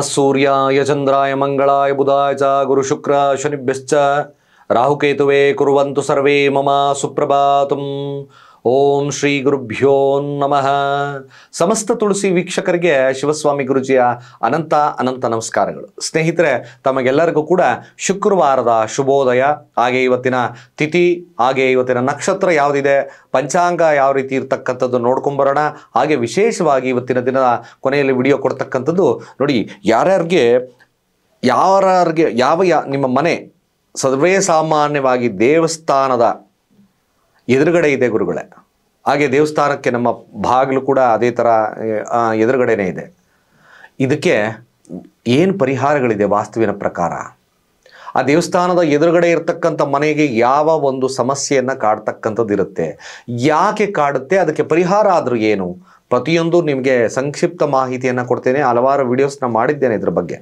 नमस्सूर्याय चन्द्राय मंगलाय बुधाय च गुरुशुक्र शनिभ्य राहुकेतु कुर्वन्तु सर्वे मम सुप्रभातम् ಓಂ ಶ್ರೀ ಗುರುಭ್ಯೋ ನಮಃ ಸಮಸ್ತ ತುಳಸಿ ವೀಕ್ಷಕರಿಗೆ ಶಿವಸ್ವಾಮಿ ಗುರುಜಿಯ ಅನಂತ ಅನಂತ ನಮಸ್ಕಾರಗಳು ಸ್ನೇಹಿತರೆ ತಮಗೆಲ್ಲರಿಗೂ ಕೂಡ ಶುಕ್ರವಾರದ ಶುಭೋದಯ ಹಾಗೆ ಇವತ್ತಿನ ತಿಥಿ ಹಾಗೆ ಇವತ್ತಿನ ನಕ್ಷತ್ರ ಯಾವುದಿದೆ ಪಂಚಾಂಗ ಯಾವ ರೀತಿ ಇರ್ತಕ್ಕಂಥದ್ದು ನೋಡ್ಕೊಂಬರೋಣ ಹಾಗೆ ವಿಶೇಷವಾಗಿ ಇವತ್ತಿನ ದಿನದ ಕೊನೆಯಲ್ಲಿ ವಿಡಿಯೋ ಕೊಡ್ತಕ್ಕಂಥದ್ದು ನೋಡಿ ಯಾರ್ಯಾರಿಗೆ ಯಾರ್ಯಾರಿಗೆ ಯಾವ ಯಾ ನಿಮ್ಮ ಮನೆ ಸರ್ವೇ ಸಾಮಾನ್ಯವಾಗಿ ದೇವಸ್ಥಾನದ ಎದುರುಗಡೆ ಇದೆ ಗುರುಗಳೇ ಹಾಗೆ ದೇವಸ್ಥಾನಕ್ಕೆ ನಮ್ಮ ಬಾಗಿಲು ಕೂಡ ಅದೇ ಥರ ಎದುರುಗಡೆನೇ ಇದೆ ಇದಕ್ಕೆ ಏನು ಪರಿಹಾರಗಳಿದೆ ವಾಸ್ತುವಿನ ಪ್ರಕಾರ ಆ ದೇವಸ್ಥಾನದ ಎದುರುಗಡೆ ಇರತಕ್ಕಂಥ ಮನೆಗೆ ಯಾವ ಒಂದು ಸಮಸ್ಯೆಯನ್ನು ಕಾಡ್ತಕ್ಕಂಥದ್ದು ಇರುತ್ತೆ ಯಾಕೆ ಕಾಡುತ್ತೆ ಅದಕ್ಕೆ ಪರಿಹಾರ ಆದರೂ ಏನು ಪ್ರತಿಯೊಂದು ನಿಮಗೆ ಸಂಕ್ಷಿಪ್ತ ಮಾಹಿತಿಯನ್ನು ಕೊಡ್ತೇನೆ ಹಲವಾರು ವಿಡಿಯೋಸ್ನ ಮಾಡಿದ್ದೇನೆ ಇದ್ರ ಬಗ್ಗೆ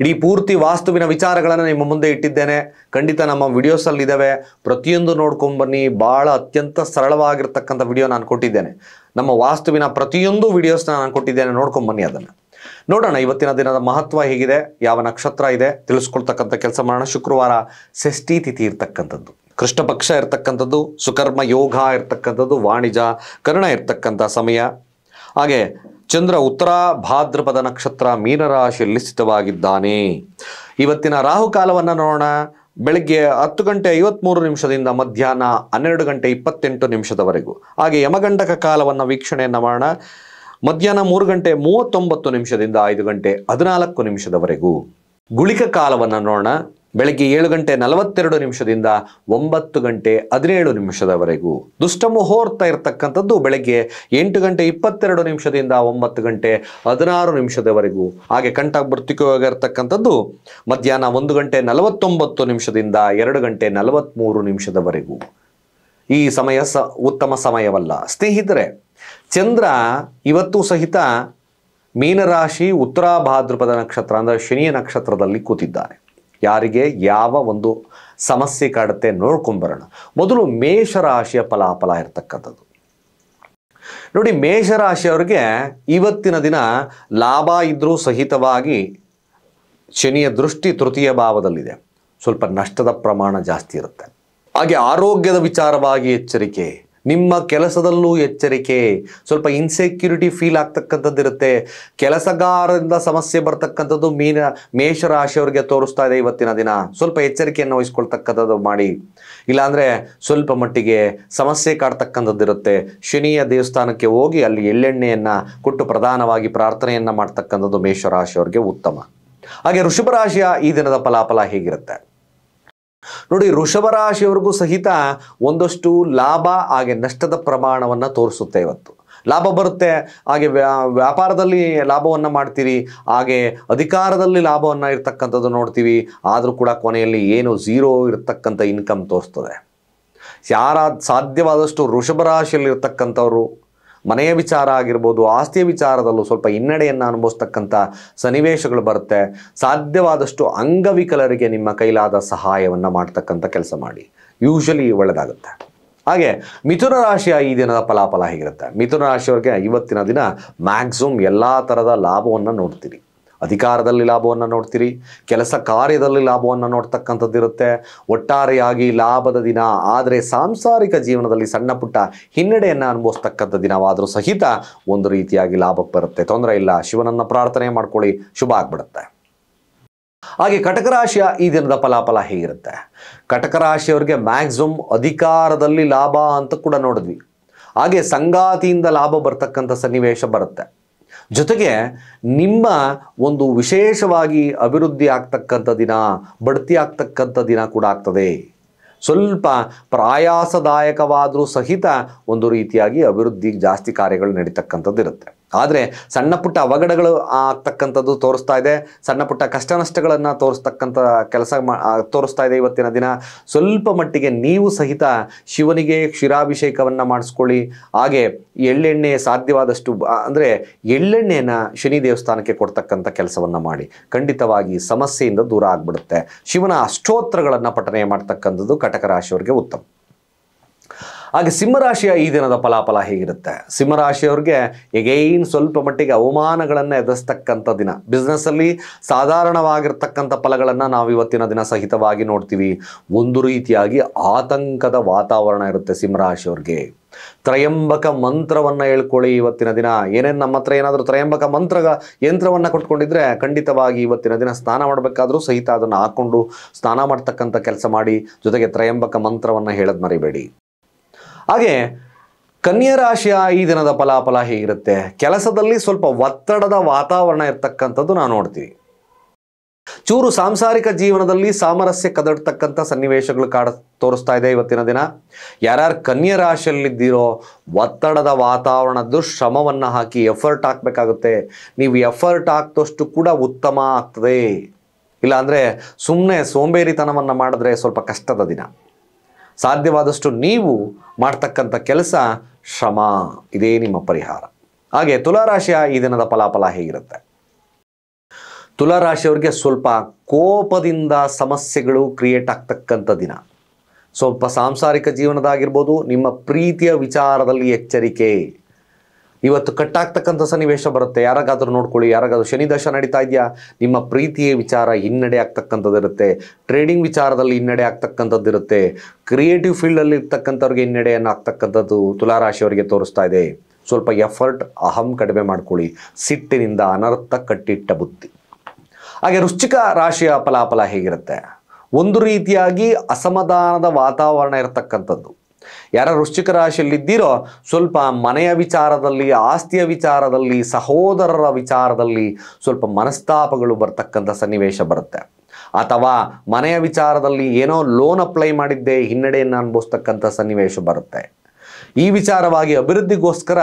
ಇಡೀ ಪೂರ್ತಿ ವಾಸ್ತುವಿನ ವಿಚಾರಗಳನ್ನು ನಿಮ್ಮ ಮುಂದೆ ಇಟ್ಟಿದ್ದೇನೆ ಖಂಡಿತ ನಮ್ಮ ವಿಡಿಯೋಸಲ್ಲಿ ಇದ್ದಾವೆ ಪ್ರತಿಯೊಂದು ನೋಡ್ಕೊಂಬನ್ನಿ ಭಾಳ ಅತ್ಯಂತ ಸರಳವಾಗಿರ್ತಕ್ಕಂಥ ವಿಡಿಯೋ ನಾನು ಕೊಟ್ಟಿದ್ದೇನೆ ನಮ್ಮ ವಾಸ್ತುವಿನ ಪ್ರತಿಯೊಂದು ವಿಡಿಯೋಸ್ನ ನಾನು ಕೊಟ್ಟಿದ್ದೇನೆ ನೋಡ್ಕೊಂಬನ್ನಿ ಅದನ್ನು ನೋಡೋಣ ಇವತ್ತಿನ ದಿನದ ಮಹತ್ವ ಹೇಗಿದೆ ಯಾವ ನಕ್ಷತ್ರ ಇದೆ ತಿಳಿಸ್ಕೊಳ್ತಕ್ಕಂಥ ಕೆಲಸ ಮಾಡೋಣ ಶುಕ್ರವಾರ ಷಷ್ಠಿ ತಿಥಿ ಇರ್ತಕ್ಕಂಥದ್ದು ಪಕ್ಷ ಇರ್ತಕ್ಕಂಥದ್ದು ಸುಕರ್ಮ ಯೋಗ ಇರ್ತಕ್ಕಂಥದ್ದು ವಾಣಿಜ್ಯ ಕರ್ಣ ಇರ್ತಕ್ಕಂಥ ಸಮಯ ಹಾಗೆ ಚಂದ್ರ ಉತ್ತರ ಭಾದ್ರಪದ ನಕ್ಷತ್ರ ಮೀನರಾಶಿಯಲ್ಲಿ ಸ್ಥಿತವಾಗಿದ್ದಾನೆ ಇವತ್ತಿನ ರಾಹುಕಾಲವನ್ನು ನೋಡೋಣ ಬೆಳಗ್ಗೆ ಹತ್ತು ಗಂಟೆ ಐವತ್ಮೂರು ನಿಮಿಷದಿಂದ ಮಧ್ಯಾಹ್ನ ಹನ್ನೆರಡು ಗಂಟೆ ಇಪ್ಪತ್ತೆಂಟು ನಿಮಿಷದವರೆಗೂ ಹಾಗೆ ಯಮಗಂಡಕ ಕಾಲವನ್ನು ವೀಕ್ಷಣೆಯನ್ನು ಮಾಡೋಣ ಮಧ್ಯಾಹ್ನ ಮೂರು ಗಂಟೆ ಮೂವತ್ತೊಂಬತ್ತು ನಿಮಿಷದಿಂದ ಐದು ಗಂಟೆ ಹದಿನಾಲ್ಕು ನಿಮಿಷದವರೆಗೂ ಗುಳಿಕ ಕಾಲವನ್ನು ನೋಡೋಣ ಬೆಳಗ್ಗೆ ಏಳು ಗಂಟೆ ನಲವತ್ತೆರಡು ನಿಮಿಷದಿಂದ ಒಂಬತ್ತು ಗಂಟೆ ಹದಿನೇಳು ನಿಮಿಷದವರೆಗೂ ದುಷ್ಟ ಮುಹೂರ್ತ ಇರತಕ್ಕಂಥದ್ದು ಬೆಳಗ್ಗೆ ಎಂಟು ಗಂಟೆ ಇಪ್ಪತ್ತೆರಡು ನಿಮಿಷದಿಂದ ಒಂಬತ್ತು ಗಂಟೆ ಹದಿನಾರು ನಿಮಿಷದವರೆಗೂ ಹಾಗೆ ಕಂಠಭೃತಿಕವಾಗಿ ಇರತಕ್ಕಂಥದ್ದು ಮಧ್ಯಾಹ್ನ ಒಂದು ಗಂಟೆ ನಲವತ್ತೊಂಬತ್ತು ನಿಮಿಷದಿಂದ ಎರಡು ಗಂಟೆ ನಲವತ್ತ್ಮೂರು ನಿಮಿಷದವರೆಗೂ ಈ ಸಮಯ ಸ ಉತ್ತಮ ಸಮಯವಲ್ಲ ಸ್ನೇಹಿತರೆ ಚಂದ್ರ ಇವತ್ತು ಸಹಿತ ಮೀನರಾಶಿ ಉತ್ತರಾಭಾದ್ರಪದ ನಕ್ಷತ್ರ ಅಂದರೆ ಶನಿಯ ನಕ್ಷತ್ರದಲ್ಲಿ ಕೂತಿದ್ದಾರೆ ಯಾರಿಗೆ ಯಾವ ಒಂದು ಸಮಸ್ಯೆ ಕಾಡುತ್ತೆ ನೋಡ್ಕೊಂಬರೋಣ ಮೊದಲು ಮೇಷರಾಶಿಯ ಫಲಾಫಲ ಇರತಕ್ಕಂಥದ್ದು ನೋಡಿ ಮೇಷರಾಶಿಯವರಿಗೆ ಇವತ್ತಿನ ದಿನ ಲಾಭ ಇದ್ರೂ ಸಹಿತವಾಗಿ ಶನಿಯ ದೃಷ್ಟಿ ತೃತೀಯ ಭಾವದಲ್ಲಿದೆ ಸ್ವಲ್ಪ ನಷ್ಟದ ಪ್ರಮಾಣ ಜಾಸ್ತಿ ಇರುತ್ತೆ ಹಾಗೆ ಆರೋಗ್ಯದ ವಿಚಾರವಾಗಿ ಎಚ್ಚರಿಕೆ ನಿಮ್ಮ ಕೆಲಸದಲ್ಲೂ ಎಚ್ಚರಿಕೆ ಸ್ವಲ್ಪ ಇನ್ಸೆಕ್ಯೂರಿಟಿ ಫೀಲ್ ಆಗ್ತಕ್ಕಂಥದ್ದು ಇರುತ್ತೆ ಕೆಲಸಗಾರರಿಂದ ಸಮಸ್ಯೆ ಬರ್ತಕ್ಕಂಥದ್ದು ಮೀನ ಮೇಷರಾಶಿಯವರಿಗೆ ತೋರಿಸ್ತಾ ಇದೆ ಇವತ್ತಿನ ದಿನ ಸ್ವಲ್ಪ ಎಚ್ಚರಿಕೆಯನ್ನು ವಹಿಸ್ಕೊಳ್ತಕ್ಕಂಥದ್ದು ಮಾಡಿ ಇಲ್ಲಾಂದರೆ ಸ್ವಲ್ಪ ಮಟ್ಟಿಗೆ ಸಮಸ್ಯೆ ಕಾಡ್ತಕ್ಕಂಥದ್ದು ಇರುತ್ತೆ ಶನಿಯ ದೇವಸ್ಥಾನಕ್ಕೆ ಹೋಗಿ ಅಲ್ಲಿ ಎಳ್ಳೆಣ್ಣೆಯನ್ನು ಕೊಟ್ಟು ಪ್ರಧಾನವಾಗಿ ಪ್ರಾರ್ಥನೆಯನ್ನು ಮಾಡ್ತಕ್ಕಂಥದ್ದು ಮೇಷರಾಶಿಯವರಿಗೆ ಉತ್ತಮ ಹಾಗೆ ಋಷಭರಾಶಿಯ ಈ ದಿನದ ಫಲಾಫಲ ಹೇಗಿರುತ್ತೆ ನೋಡಿ ವೃಷಭರಾಶಿಯವರೆಗೂ ಸಹಿತ ಒಂದಷ್ಟು ಲಾಭ ಹಾಗೆ ನಷ್ಟದ ಪ್ರಮಾಣವನ್ನು ತೋರಿಸುತ್ತೆ ಇವತ್ತು ಲಾಭ ಬರುತ್ತೆ ಹಾಗೆ ವ್ಯಾಪಾರದಲ್ಲಿ ಲಾಭವನ್ನು ಮಾಡ್ತೀರಿ ಹಾಗೆ ಅಧಿಕಾರದಲ್ಲಿ ಲಾಭವನ್ನು ಇರ್ತಕ್ಕಂಥದ್ದು ನೋಡ್ತೀವಿ ಆದರೂ ಕೂಡ ಕೊನೆಯಲ್ಲಿ ಏನು ಝೀರೋ ಇರತಕ್ಕಂಥ ಇನ್ಕಮ್ ತೋರಿಸ್ತದೆ ಯಾರ ಸಾಧ್ಯವಾದಷ್ಟು ವೃಷಭ ರಾಶಿಯಲ್ಲಿ ಮನೆಯ ವಿಚಾರ ಆಗಿರ್ಬೋದು ಆಸ್ತಿಯ ವಿಚಾರದಲ್ಲೂ ಸ್ವಲ್ಪ ಹಿನ್ನಡೆಯನ್ನು ಅನುಭವಿಸ್ತಕ್ಕಂಥ ಸನ್ನಿವೇಶಗಳು ಬರುತ್ತೆ ಸಾಧ್ಯವಾದಷ್ಟು ಅಂಗವಿಕಲರಿಗೆ ನಿಮ್ಮ ಕೈಲಾದ ಸಹಾಯವನ್ನು ಮಾಡ್ತಕ್ಕಂಥ ಕೆಲಸ ಮಾಡಿ ಯೂಶಲಿ ಒಳ್ಳೆಯದಾಗುತ್ತೆ ಹಾಗೆ ಮಿಥುನ ರಾಶಿಯ ಈ ದಿನದ ಫಲಾಫಲ ಹೇಗಿರುತ್ತೆ ಮಿಥುನ ರಾಶಿಯವರಿಗೆ ಇವತ್ತಿನ ದಿನ ಮ್ಯಾಕ್ಸಿಮಮ್ ಎಲ್ಲ ಥರದ ಲಾಭವನ್ನು ನೋಡ್ತೀರಿ ಅಧಿಕಾರದಲ್ಲಿ ಲಾಭವನ್ನು ನೋಡ್ತೀರಿ ಕೆಲಸ ಕಾರ್ಯದಲ್ಲಿ ಲಾಭವನ್ನು ನೋಡ್ತಕ್ಕಂಥದ್ದಿರುತ್ತೆ ಒಟ್ಟಾರೆಯಾಗಿ ಲಾಭದ ದಿನ ಆದರೆ ಸಾಂಸಾರಿಕ ಜೀವನದಲ್ಲಿ ಸಣ್ಣ ಪುಟ್ಟ ಹಿನ್ನಡೆಯನ್ನು ಅನುಭವಿಸ್ತಕ್ಕಂಥ ದಿನವಾದರೂ ಸಹಿತ ಒಂದು ರೀತಿಯಾಗಿ ಲಾಭಕ್ಕೆ ಬರುತ್ತೆ ತೊಂದರೆ ಇಲ್ಲ ಶಿವನನ್ನು ಪ್ರಾರ್ಥನೆ ಮಾಡ್ಕೊಳ್ಳಿ ಶುಭ ಆಗ್ಬಿಡುತ್ತೆ ಹಾಗೆ ಕಟಕ ರಾಶಿಯ ಈ ದಿನದ ಫಲಾಫಲ ಹೇಗಿರುತ್ತೆ ಕಟಕ ರಾಶಿಯವರಿಗೆ ಮ್ಯಾಕ್ಸಿಮಮ್ ಅಧಿಕಾರದಲ್ಲಿ ಲಾಭ ಅಂತ ಕೂಡ ನೋಡಿದ್ವಿ ಹಾಗೆ ಸಂಗಾತಿಯಿಂದ ಲಾಭ ಬರ್ತಕ್ಕಂಥ ಸನ್ನಿವೇಶ ಬರುತ್ತೆ ಜೊತೆಗೆ ನಿಮ್ಮ ಒಂದು ವಿಶೇಷವಾಗಿ ಅಭಿವೃದ್ಧಿ ಆಗ್ತಕ್ಕಂಥ ದಿನ ಬಡ್ತಿ ಆಗ್ತಕ್ಕಂಥ ದಿನ ಕೂಡ ಆಗ್ತದೆ ಸ್ವಲ್ಪ ಪ್ರಾಯಾಸದಾಯಕವಾದರೂ ಸಹಿತ ಒಂದು ರೀತಿಯಾಗಿ ಅಭಿವೃದ್ಧಿಗೆ ಜಾಸ್ತಿ ಕಾರ್ಯಗಳು ನಡೀತಕ್ಕಂಥದ್ದು ಇರುತ್ತೆ ಆದರೆ ಸಣ್ಣ ಪುಟ್ಟ ಅವಘಡಗಳು ಆಗ್ತಕ್ಕಂಥದ್ದು ತೋರಿಸ್ತಾ ಇದೆ ಸಣ್ಣ ಪುಟ್ಟ ಕಷ್ಟ ನಷ್ಟಗಳನ್ನು ತೋರಿಸ್ತಕ್ಕಂಥ ಕೆಲಸ ತೋರಿಸ್ತಾ ಇದೆ ಇವತ್ತಿನ ದಿನ ಸ್ವಲ್ಪ ಮಟ್ಟಿಗೆ ನೀವು ಸಹಿತ ಶಿವನಿಗೆ ಕ್ಷೀರಾಭಿಷೇಕವನ್ನು ಮಾಡಿಸ್ಕೊಳ್ಳಿ ಹಾಗೆ ಎಳ್ಳೆಣ್ಣೆ ಸಾಧ್ಯವಾದಷ್ಟು ಅಂದರೆ ಎಳ್ಳೆಣ್ಣೆಯನ್ನು ಶನಿ ದೇವಸ್ಥಾನಕ್ಕೆ ಕೊಡ್ತಕ್ಕಂಥ ಕೆಲಸವನ್ನು ಮಾಡಿ ಖಂಡಿತವಾಗಿ ಸಮಸ್ಯೆಯಿಂದ ದೂರ ಆಗ್ಬಿಡುತ್ತೆ ಶಿವನ ಅಷ್ಟೋತ್ತರಗಳನ್ನು ಪಠನೆ ಮಾಡ್ತಕ್ಕಂಥದ್ದು ಕಟಕ ರಾಶಿಯವರಿಗೆ ಉತ್ತಮ ಹಾಗೆ ಸಿಂಹರಾಶಿಯ ಈ ದಿನದ ಫಲಾಫಲ ಹೇಗಿರುತ್ತೆ ಸಿಂಹರಾಶಿಯವ್ರಿಗೆ ಎಗೈನ್ ಸ್ವಲ್ಪ ಮಟ್ಟಿಗೆ ಅವಮಾನಗಳನ್ನು ಎದುರಿಸ್ತಕ್ಕಂಥ ದಿನ ಬಿಸ್ನೆಸ್ಸಲ್ಲಿ ಸಾಧಾರಣವಾಗಿರ್ತಕ್ಕಂಥ ಫಲಗಳನ್ನು ನಾವು ಇವತ್ತಿನ ದಿನ ಸಹಿತವಾಗಿ ನೋಡ್ತೀವಿ ಒಂದು ರೀತಿಯಾಗಿ ಆತಂಕದ ವಾತಾವರಣ ಇರುತ್ತೆ ಸಿಂಹರಾಶಿಯವ್ರಿಗೆ ತ್ರಯಂಬಕ ಮಂತ್ರವನ್ನು ಹೇಳ್ಕೊಳ್ಳಿ ಇವತ್ತಿನ ದಿನ ಏನೇನು ನಮ್ಮ ಹತ್ರ ಏನಾದರೂ ತ್ರಯಂಬಕ ಮಂತ್ರ ಯಂತ್ರವನ್ನು ಕೊಟ್ಕೊಂಡಿದ್ರೆ ಖಂಡಿತವಾಗಿ ಇವತ್ತಿನ ದಿನ ಸ್ನಾನ ಮಾಡಬೇಕಾದ್ರೂ ಸಹಿತ ಅದನ್ನು ಹಾಕ್ಕೊಂಡು ಸ್ನಾನ ಮಾಡ್ತಕ್ಕಂಥ ಕೆಲಸ ಮಾಡಿ ಜೊತೆಗೆ ತ್ರಯಂಬಕ ಮಂತ್ರವನ್ನು ಹೇಳೋದು ಮರಿಬೇಡಿ ಹಾಗೆ ಕನ್ಯಾ ರಾಶಿಯ ಈ ದಿನದ ಫಲಾಫಲ ಹೇಗಿರುತ್ತೆ ಕೆಲಸದಲ್ಲಿ ಸ್ವಲ್ಪ ಒತ್ತಡದ ವಾತಾವರಣ ಇರ್ತಕ್ಕಂಥದ್ದು ನಾವು ನೋಡ್ತೀವಿ ಚೂರು ಸಾಂಸಾರಿಕ ಜೀವನದಲ್ಲಿ ಸಾಮರಸ್ಯ ಕದಡ್ತಕ್ಕಂಥ ಸನ್ನಿವೇಶಗಳು ಕಾಡ ತೋರಿಸ್ತಾ ಇದೆ ಇವತ್ತಿನ ದಿನ ಯಾರ್ಯಾರು ಕನ್ಯಾ ರಾಶಿಯಲ್ಲಿದ್ದೀರೋ ಒತ್ತಡದ ವಾತಾವರಣದ್ದು ಶ್ರಮವನ್ನು ಹಾಕಿ ಎಫರ್ಟ್ ಹಾಕಬೇಕಾಗುತ್ತೆ ನೀವು ಎಫರ್ಟ್ ಹಾಕ್ದಷ್ಟು ಕೂಡ ಉತ್ತಮ ಆಗ್ತದೆ ಇಲ್ಲಾಂದರೆ ಸುಮ್ಮನೆ ಸೋಂಬೇರಿತನವನ್ನು ಮಾಡಿದ್ರೆ ಸ್ವಲ್ಪ ಕಷ್ಟದ ದಿನ ಸಾಧ್ಯವಾದಷ್ಟು ನೀವು ಮಾಡ್ತಕ್ಕಂಥ ಕೆಲಸ ಶ್ರಮ ಇದೇ ನಿಮ್ಮ ಪರಿಹಾರ ಹಾಗೆ ತುಲಾರಾಶಿಯ ಈ ದಿನದ ಫಲಾಫಲ ಹೇಗಿರುತ್ತೆ ತುಲಾರಾಶಿಯವರಿಗೆ ಸ್ವಲ್ಪ ಕೋಪದಿಂದ ಸಮಸ್ಯೆಗಳು ಕ್ರಿಯೇಟ್ ಆಗ್ತಕ್ಕಂಥ ದಿನ ಸ್ವಲ್ಪ ಸಾಂಸಾರಿಕ ಜೀವನದಾಗಿರ್ಬೋದು ನಿಮ್ಮ ಪ್ರೀತಿಯ ವಿಚಾರದಲ್ಲಿ ಎಚ್ಚರಿಕೆ ಇವತ್ತು ಕಟ್ಟಾಗ್ತಕ್ಕಂಥ ಸನ್ನಿವೇಶ ಬರುತ್ತೆ ಯಾರಾಗಾದ್ರೂ ನೋಡ್ಕೊಳ್ಳಿ ಯಾರಾಗಾದ್ರೂ ಶನಿದಶ ನಡೀತಾ ಇದೆಯಾ ನಿಮ್ಮ ಪ್ರೀತಿಯ ವಿಚಾರ ಹಿನ್ನಡೆ ಆಗ್ತಕ್ಕಂಥದ್ದಿರುತ್ತೆ ಟ್ರೇಡಿಂಗ್ ವಿಚಾರದಲ್ಲಿ ಹಿನ್ನಡೆ ಆಗ್ತಕ್ಕಂಥದ್ದಿರುತ್ತೆ ಕ್ರಿಯೇಟಿವ್ ಫೀಲ್ಡಲ್ಲಿ ಇರ್ತಕ್ಕಂಥವ್ರಿಗೆ ಹಿನ್ನಡೆಯನ್ನು ಆಗ್ತಕ್ಕಂಥದ್ದು ತುಲಾರಾಶಿಯವರಿಗೆ ತೋರಿಸ್ತಾ ಇದೆ ಸ್ವಲ್ಪ ಎಫರ್ಟ್ ಅಹಂ ಕಡಿಮೆ ಮಾಡ್ಕೊಳ್ಳಿ ಸಿಟ್ಟಿನಿಂದ ಅನರ್ಥ ಕಟ್ಟಿಟ್ಟ ಬುದ್ಧಿ ಹಾಗೆ ವೃಶ್ಚಿಕ ರಾಶಿಯ ಫಲಾಫಲ ಹೇಗಿರುತ್ತೆ ಒಂದು ರೀತಿಯಾಗಿ ಅಸಮಾಧಾನದ ವಾತಾವರಣ ಇರತಕ್ಕಂಥದ್ದು ಯಾರ ವೃಶ್ಚಿಕ ರಾಶಿಯಲ್ಲಿದ್ದೀರೋ ಸ್ವಲ್ಪ ಮನೆಯ ವಿಚಾರದಲ್ಲಿ ಆಸ್ತಿಯ ವಿಚಾರದಲ್ಲಿ ಸಹೋದರರ ವಿಚಾರದಲ್ಲಿ ಸ್ವಲ್ಪ ಮನಸ್ತಾಪಗಳು ಬರ್ತಕ್ಕಂಥ ಸನ್ನಿವೇಶ ಬರುತ್ತೆ ಅಥವಾ ಮನೆಯ ವಿಚಾರದಲ್ಲಿ ಏನೋ ಲೋನ್ ಅಪ್ಲೈ ಮಾಡಿದ್ದೆ ಹಿನ್ನಡೆಯನ್ನು ಅನುಭವಿಸ್ತಕ್ಕಂಥ ಸನ್ನಿವೇಶ ಬರುತ್ತೆ ಈ ವಿಚಾರವಾಗಿ ಅಭಿವೃದ್ಧಿಗೋಸ್ಕರ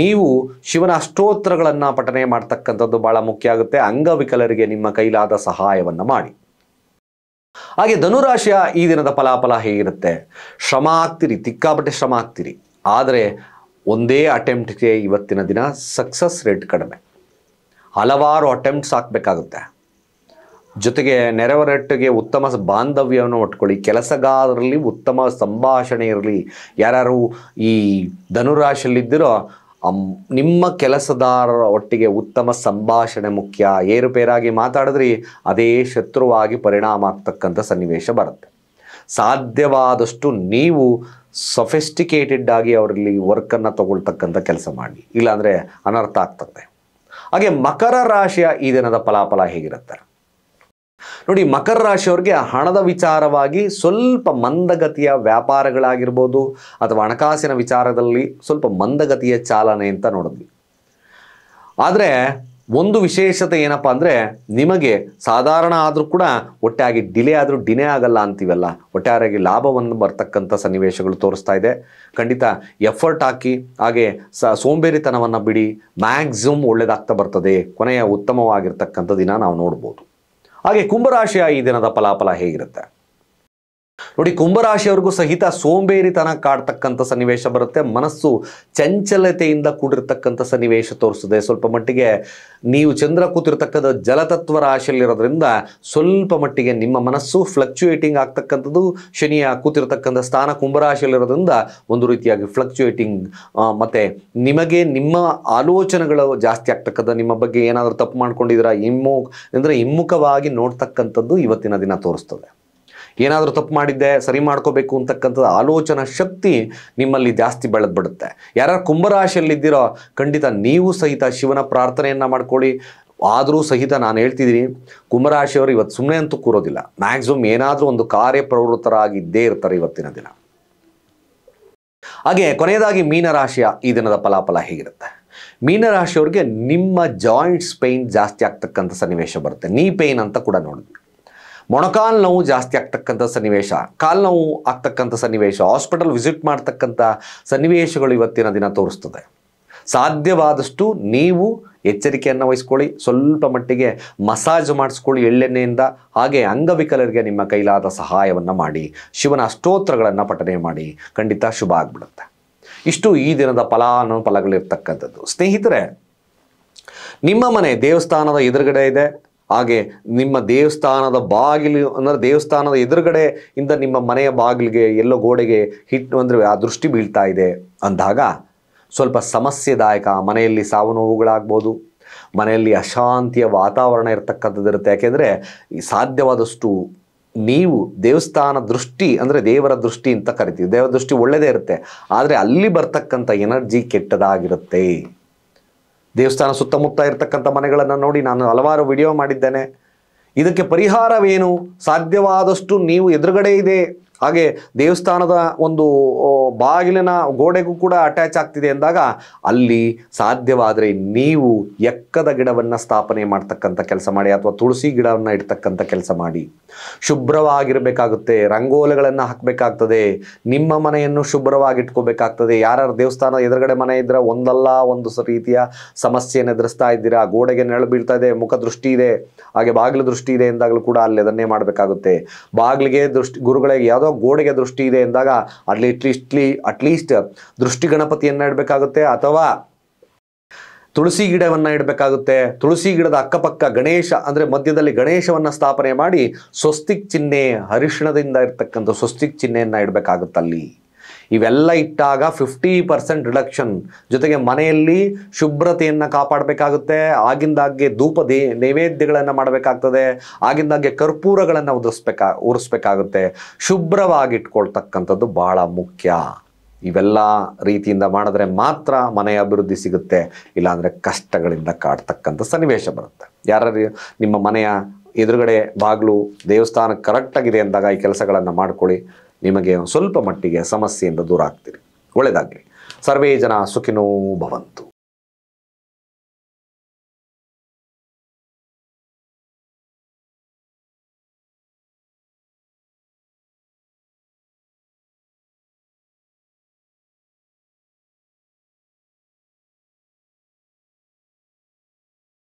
ನೀವು ಶಿವನ ಅಷ್ಟೋತ್ರಗಳನ್ನು ಪಠನೆ ಮಾಡ್ತಕ್ಕಂಥದ್ದು ಭಾಳ ಮುಖ್ಯ ಆಗುತ್ತೆ ಅಂಗವಿಕಲರಿಗೆ ನಿಮ್ಮ ಕೈಲಾದ ಸಹಾಯವನ್ನು ಮಾಡಿ ಹಾಗೆ ಧನುರಾಶಿಯ ಈ ದಿನದ ಫಲಾಫಲ ಹೇಗಿರುತ್ತೆ ಶ್ರಮ ಆಗ್ತೀರಿ ತಿಕ್ಕಾಪಟ್ಟೆ ಶ್ರಮ ಆಗ್ತೀರಿ ಆದರೆ ಒಂದೇ ಅಟೆಂಪ್ಟ್ಗೆ ಇವತ್ತಿನ ದಿನ ಸಕ್ಸಸ್ ರೇಟ್ ಕಡಿಮೆ ಹಲವಾರು ಅಟೆಂಪ್ಟ್ಸ್ ಹಾಕಬೇಕಾಗುತ್ತೆ ಜೊತೆಗೆ ನೆರವರಟ್ಟಿಗೆ ಉತ್ತಮ ಬಾಂಧವ್ಯವನ್ನು ಒಟ್ಕೊಳ್ಳಿ ಕೆಲಸಗಾರರಲ್ಲಿ ಉತ್ತಮ ಸಂಭಾಷಣೆ ಇರಲಿ ಯಾರು ಈ ಧನುರಾಶಿಯಲ್ಲಿದ್ದಿರೋ ನಿಮ್ಮ ಕೆಲಸದಾರರ ಒಟ್ಟಿಗೆ ಉತ್ತಮ ಸಂಭಾಷಣೆ ಮುಖ್ಯ ಏರುಪೇರಾಗಿ ಮಾತಾಡಿದ್ರಿ ಅದೇ ಶತ್ರುವಾಗಿ ಪರಿಣಾಮ ಆಗ್ತಕ್ಕಂಥ ಸನ್ನಿವೇಶ ಬರುತ್ತೆ ಸಾಧ್ಯವಾದಷ್ಟು ನೀವು ಸೊಫೆಸ್ಟಿಕೇಟೆಡ್ ಆಗಿ ಅವರಲ್ಲಿ ವರ್ಕನ್ನು ತಗೊಳ್ತಕ್ಕಂಥ ಕೆಲಸ ಮಾಡಿ ಇಲ್ಲಾಂದರೆ ಅನರ್ಥ ಆಗ್ತದೆ ಹಾಗೆ ಮಕರ ರಾಶಿಯ ಈ ದಿನದ ಫಲಾಫಲ ಹೇಗಿರುತ್ತೆ ನೋಡಿ ಮಕರ ರಾಶಿಯವ್ರಿಗೆ ಹಣದ ವಿಚಾರವಾಗಿ ಸ್ವಲ್ಪ ಮಂದಗತಿಯ ವ್ಯಾಪಾರಗಳಾಗಿರ್ಬೋದು ಅಥವಾ ಹಣಕಾಸಿನ ವಿಚಾರದಲ್ಲಿ ಸ್ವಲ್ಪ ಮಂದಗತಿಯ ಚಾಲನೆ ಅಂತ ನೋಡಿದ್ವಿ ಆದರೆ ಒಂದು ವಿಶೇಷತೆ ಏನಪ್ಪ ಅಂದರೆ ನಿಮಗೆ ಸಾಧಾರಣ ಆದರೂ ಕೂಡ ಒಟ್ಟಾಗಿ ಡಿಲೇ ಆದರೂ ಡಿನೇ ಆಗಲ್ಲ ಅಂತೀವಲ್ಲ ಒಟ್ಟಾರೆಯಾಗಿ ಲಾಭವನ್ನು ಬರ್ತಕ್ಕಂಥ ಸನ್ನಿವೇಶಗಳು ತೋರಿಸ್ತಾ ಇದೆ ಖಂಡಿತ ಎಫರ್ಟ್ ಹಾಕಿ ಹಾಗೆ ಸ ಸೋಂಬೇರಿತನವನ್ನು ಬಿಡಿ ಮ್ಯಾಕ್ಸಿಮಮ್ ಒಳ್ಳೇದಾಗ್ತಾ ಬರ್ತದೆ ಕೊನೆಯ ಉತ್ತಮವಾಗಿರ್ತಕ್ಕಂಥ ದಿನ ನಾವು ನೋಡ್ಬೋದು ಹಾಗೆ ಕುಂಭರಾಶಿಯ ಈ ದಿನದ ಫಲಾಫಲ ಹೇಗಿರುತ್ತೆ ನೋಡಿ ಕುಂಭರಾಶಿಯವ್ರಿಗೂ ಸಹಿತ ಸೋಂಬೇರಿತನ ಕಾಡ್ತಕ್ಕಂಥ ಸನ್ನಿವೇಶ ಬರುತ್ತೆ ಮನಸ್ಸು ಚಂಚಲತೆಯಿಂದ ಕೂಡಿರ್ತಕ್ಕಂಥ ಸನ್ನಿವೇಶ ತೋರಿಸ್ತದೆ ಸ್ವಲ್ಪ ಮಟ್ಟಿಗೆ ನೀವು ಚಂದ್ರ ಕೂತಿರ್ತಕ್ಕಂಥ ಜಲತತ್ವ ರಾಶಿಯಲ್ಲಿರೋದ್ರಿಂದ ಸ್ವಲ್ಪ ಮಟ್ಟಿಗೆ ನಿಮ್ಮ ಮನಸ್ಸು ಫ್ಲಕ್ಚುಯೇಟಿಂಗ್ ಆಗ್ತಕ್ಕಂಥದ್ದು ಶನಿಯ ಕೂತಿರ್ತಕ್ಕಂಥ ಸ್ಥಾನ ಕುಂಭರಾಶಿಯಲ್ಲಿರೋದ್ರಿಂದ ಒಂದು ರೀತಿಯಾಗಿ ಫ್ಲಕ್ಚುಯೇಟಿಂಗ್ ಮತ್ತು ನಿಮಗೆ ನಿಮ್ಮ ಆಲೋಚನೆಗಳು ಜಾಸ್ತಿ ಆಗ್ತಕ್ಕಂಥ ನಿಮ್ಮ ಬಗ್ಗೆ ಏನಾದರೂ ತಪ್ಪು ಮಾಡ್ಕೊಂಡಿದ್ದೀರಾ ಇಮ್ಮು ಅಂದರೆ ಹಿಮ್ಮುಖವಾಗಿ ನೋಡ್ತಕ್ಕಂಥದ್ದು ಇವತ್ತಿನ ದಿನ ತೋರಿಸ್ತದೆ ಏನಾದರೂ ತಪ್ಪು ಮಾಡಿದ್ದೆ ಸರಿ ಮಾಡ್ಕೋಬೇಕು ಅಂತಕ್ಕಂಥದ್ದು ಆಲೋಚನಾ ಶಕ್ತಿ ನಿಮ್ಮಲ್ಲಿ ಜಾಸ್ತಿ ಬೆಳೆದ್ಬಿಡುತ್ತೆ ಬಿಡುತ್ತೆ ಯಾರು ಕುಂಭರಾಶಿಯಲ್ಲಿದ್ದೀರೋ ಖಂಡಿತ ನೀವು ಸಹಿತ ಶಿವನ ಪ್ರಾರ್ಥನೆಯನ್ನು ಮಾಡ್ಕೊಳ್ಳಿ ಆದರೂ ಸಹಿತ ನಾನು ಹೇಳ್ತಿದ್ದೀನಿ ಕುಂಭರಾಶಿಯವರು ಇವತ್ತು ಸುಮ್ಮನೆ ಅಂತೂ ಕೂರೋದಿಲ್ಲ ಮ್ಯಾಕ್ಸಿಮಮ್ ಏನಾದರೂ ಒಂದು ಕಾರ್ಯಪ್ರವೃತ್ತರಾಗಿದ್ದೇ ಇರ್ತಾರೆ ಇವತ್ತಿನ ದಿನ ಹಾಗೆ ಕೊನೆಯದಾಗಿ ಮೀನರಾಶಿಯ ಈ ದಿನದ ಫಲಾಫಲ ಹೇಗಿರುತ್ತೆ ಮೀನರಾಶಿಯವ್ರಿಗೆ ನಿಮ್ಮ ಜಾಯಿಂಟ್ಸ್ ಪೇಯ್ನ್ ಜಾಸ್ತಿ ಆಗ್ತಕ್ಕಂಥ ಸನ್ನಿವೇಶ ಬರುತ್ತೆ ನೀ ಪೇಯ್ನ್ ಅಂತ ಕೂಡ ನೋಡಿದ್ವಿ ಮೊಣಕಾಲು ನೋವು ಜಾಸ್ತಿ ಆಗ್ತಕ್ಕಂಥ ಸನ್ನಿವೇಶ ಕಾಲು ನೋವು ಆಗ್ತಕ್ಕಂಥ ಸನ್ನಿವೇಶ ಹಾಸ್ಪಿಟಲ್ ವಿಸಿಟ್ ಮಾಡ್ತಕ್ಕಂಥ ಸನ್ನಿವೇಶಗಳು ಇವತ್ತಿನ ದಿನ ತೋರಿಸ್ತದೆ ಸಾಧ್ಯವಾದಷ್ಟು ನೀವು ಎಚ್ಚರಿಕೆಯನ್ನು ವಹಿಸ್ಕೊಳ್ಳಿ ಸ್ವಲ್ಪ ಮಟ್ಟಿಗೆ ಮಸಾಜ್ ಮಾಡಿಸ್ಕೊಳ್ಳಿ ಎಳ್ಳೆಣ್ಣೆಯಿಂದ ಹಾಗೆ ಅಂಗವಿಕಲರಿಗೆ ನಿಮ್ಮ ಕೈಲಾದ ಸಹಾಯವನ್ನು ಮಾಡಿ ಶಿವನ ಅಷ್ಟೋತ್ರಗಳನ್ನು ಪಠನೆ ಮಾಡಿ ಖಂಡಿತ ಶುಭ ಆಗ್ಬಿಡುತ್ತೆ ಇಷ್ಟು ಈ ದಿನದ ಫಲಾನುಫಲಗಳಿರ್ತಕ್ಕಂಥದ್ದು ಸ್ನೇಹಿತರೆ ನಿಮ್ಮ ಮನೆ ದೇವಸ್ಥಾನದ ಎದುರುಗಡೆ ಇದೆ ಹಾಗೆ ನಿಮ್ಮ ದೇವಸ್ಥಾನದ ಬಾಗಿಲು ಅಂದರೆ ದೇವಸ್ಥಾನದ ಎದುರುಗಡೆ ಇಂದ ನಿಮ್ಮ ಮನೆಯ ಬಾಗಿಲಿಗೆ ಎಲ್ಲೋ ಗೋಡೆಗೆ ಹಿಟ್ ಅಂದರೆ ಆ ದೃಷ್ಟಿ ಬೀಳ್ತಾ ಇದೆ ಅಂದಾಗ ಸ್ವಲ್ಪ ಸಮಸ್ಯೆದಾಯಕ ಮನೆಯಲ್ಲಿ ಸಾವು ನೋವುಗಳಾಗ್ಬೋದು ಮನೆಯಲ್ಲಿ ಅಶಾಂತಿಯ ವಾತಾವರಣ ಇರತಕ್ಕಂಥದ್ದಿರುತ್ತೆ ಯಾಕೆಂದರೆ ಸಾಧ್ಯವಾದಷ್ಟು ನೀವು ದೇವಸ್ಥಾನ ದೃಷ್ಟಿ ಅಂದರೆ ದೇವರ ದೃಷ್ಟಿ ಅಂತ ಕರಿತೀವಿ ದೇವರ ದೃಷ್ಟಿ ಒಳ್ಳೆಯದೇ ಇರುತ್ತೆ ಆದರೆ ಅಲ್ಲಿ ಬರ್ತಕ್ಕಂಥ ಎನರ್ಜಿ ಕೆಟ್ಟದಾಗಿರುತ್ತೆ ದೇವಸ್ಥಾನ ಸುತ್ತಮುತ್ತ ಇರತಕ್ಕಂಥ ಮನೆಗಳನ್ನು ನೋಡಿ ನಾನು ಹಲವಾರು ವಿಡಿಯೋ ಮಾಡಿದ್ದೇನೆ ಇದಕ್ಕೆ ಪರಿಹಾರವೇನು ಸಾಧ್ಯವಾದಷ್ಟು ನೀವು ಎದುರುಗಡೆ ಇದೆ ಹಾಗೆ ದೇವಸ್ಥಾನದ ಒಂದು ಬಾಗಿಲಿನ ಗೋಡೆಗೂ ಕೂಡ ಅಟ್ಯಾಚ್ ಆಗ್ತಿದೆ ಎಂದಾಗ ಅಲ್ಲಿ ಸಾಧ್ಯವಾದರೆ ನೀವು ಎಕ್ಕದ ಗಿಡವನ್ನು ಸ್ಥಾಪನೆ ಮಾಡ್ತಕ್ಕಂಥ ಕೆಲಸ ಮಾಡಿ ಅಥವಾ ತುಳಸಿ ಗಿಡವನ್ನು ಇಡ್ತಕ್ಕಂಥ ಕೆಲಸ ಮಾಡಿ ಶುಭ್ರವಾಗಿರಬೇಕಾಗುತ್ತೆ ರಂಗೋಲೆಗಳನ್ನು ಹಾಕಬೇಕಾಗ್ತದೆ ನಿಮ್ಮ ಮನೆಯನ್ನು ಶುಭ್ರವಾಗಿಟ್ಕೋಬೇಕಾಗ್ತದೆ ಯಾರ್ಯಾರು ದೇವಸ್ಥಾನ ಎದುರುಗಡೆ ಮನೆ ಇದ್ರೆ ಒಂದಲ್ಲ ಒಂದು ರೀತಿಯ ಸಮಸ್ಯೆಯನ್ನು ಎದುರಿಸ್ತಾ ಇದ್ದೀರಾ ಗೋಡೆಗೆ ನೆರಳು ಬೀಳ್ತಾ ಇದೆ ಮುಖ ದೃಷ್ಟಿ ಇದೆ ಹಾಗೆ ಬಾಗಿಲು ದೃಷ್ಟಿ ಇದೆ ಎಂದಾಗಲೂ ಕೂಡ ಅಲ್ಲಿ ಅದನ್ನೇ ಮಾಡಬೇಕಾಗುತ್ತೆ ಬಾಗಿಲಿಗೆ ದೃಷ್ಟಿ ಗುರುಗಳಿಗೆ ಯಾವುದೋ ಗೋಡೆಗೆ ದೃಷ್ಟಿ ಇದೆ ಎಂದಾಗ ಅಲ್ಲಿ ಅಟ್ಲೀಸ್ಟ್ಲಿ ಅಟ್ಲೀಸ್ಟ್ ದೃಷ್ಟಿ ಗಣಪತಿಯನ್ನ ಇಡಬೇಕಾಗುತ್ತೆ ಅಥವಾ ತುಳಸಿ ಗಿಡವನ್ನ ಇಡಬೇಕಾಗುತ್ತೆ ತುಳಸಿ ಗಿಡದ ಅಕ್ಕಪಕ್ಕ ಗಣೇಶ ಅಂದ್ರೆ ಮಧ್ಯದಲ್ಲಿ ಗಣೇಶವನ್ನ ಸ್ಥಾಪನೆ ಮಾಡಿ ಸ್ವಸ್ತಿಕ್ ಚಿಹ್ನೆ ಅರಿಶಿಣದಿಂದ ಇರತಕ್ಕಂಥ ಸ್ವಸ್ತಿಕ್ ಇಡಬೇಕಾಗುತ್ತೆ ಅಲ್ಲಿ ಇವೆಲ್ಲ ಇಟ್ಟಾಗ ಫಿಫ್ಟಿ ಪರ್ಸೆಂಟ್ ರಿಡಕ್ಷನ್ ಜೊತೆಗೆ ಮನೆಯಲ್ಲಿ ಶುಭ್ರತೆಯನ್ನು ಕಾಪಾಡಬೇಕಾಗುತ್ತೆ ಆಗಿಂದಾಗ್ಗೆ ಧೂಪ ನೈವೇದ್ಯಗಳನ್ನು ಮಾಡಬೇಕಾಗ್ತದೆ ಆಗಿಂದಾಗ್ಗೆ ಕರ್ಪೂರಗಳನ್ನು ಉದುರಿಸ್ಬೇಕಾ ಉರಿಸ್ಬೇಕಾಗುತ್ತೆ ಶುಭ್ರವಾಗಿಟ್ಕೊಳ್ತಕ್ಕಂಥದ್ದು ಭಾಳ ಮುಖ್ಯ ಇವೆಲ್ಲ ರೀತಿಯಿಂದ ಮಾಡಿದ್ರೆ ಮಾತ್ರ ಮನೆಯ ಅಭಿವೃದ್ಧಿ ಸಿಗುತ್ತೆ ಇಲ್ಲಾಂದರೆ ಕಷ್ಟಗಳಿಂದ ಕಾಡ್ತಕ್ಕಂಥ ಸನ್ನಿವೇಶ ಬರುತ್ತೆ ಯಾರು ನಿಮ್ಮ ಮನೆಯ ಎದುರುಗಡೆ ಬಾಗಿಲು ದೇವಸ್ಥಾನ ಕರೆಕ್ಟಾಗಿದೆ ಅಂದಾಗ ಈ ಕೆಲಸಗಳನ್ನು ಮಾಡಿಕೊಳ್ಳಿ ನಿಮಗೆ ಸ್ವಲ್ಪ ಮಟ್ಟಿಗೆ ಸಮಸ್ಯೆಯಿಂದ ದೂರ ಆಗ್ತೀರಿ ಒಳ್ಳೆಯದಾಗಲಿ ಸರ್ವೇ ಜನ ಸುಖಿನೋ ಭವಂತು